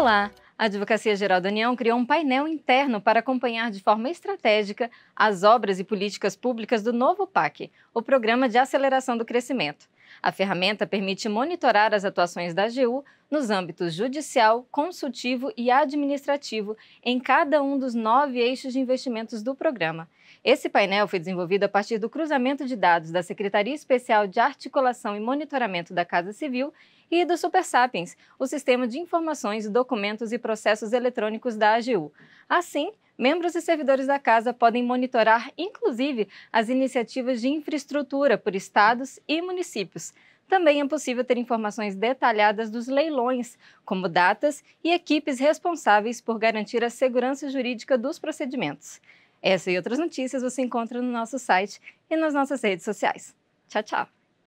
Olá! A Advocacia Geral da União criou um painel interno para acompanhar de forma estratégica as obras e políticas públicas do novo PAC, o Programa de Aceleração do Crescimento. A ferramenta permite monitorar as atuações da AGU nos âmbitos judicial, consultivo e administrativo em cada um dos nove eixos de investimentos do programa. Esse painel foi desenvolvido a partir do cruzamento de dados da Secretaria Especial de Articulação e Monitoramento da Casa Civil e do Super Sapiens, o sistema de informações, documentos e processos eletrônicos da AGU. Assim, membros e servidores da Casa podem monitorar, inclusive, as iniciativas de infraestrutura por estados e municípios. Também é possível ter informações detalhadas dos leilões, como datas e equipes responsáveis por garantir a segurança jurídica dos procedimentos. Essa e outras notícias você encontra no nosso site e nas nossas redes sociais. Tchau, tchau!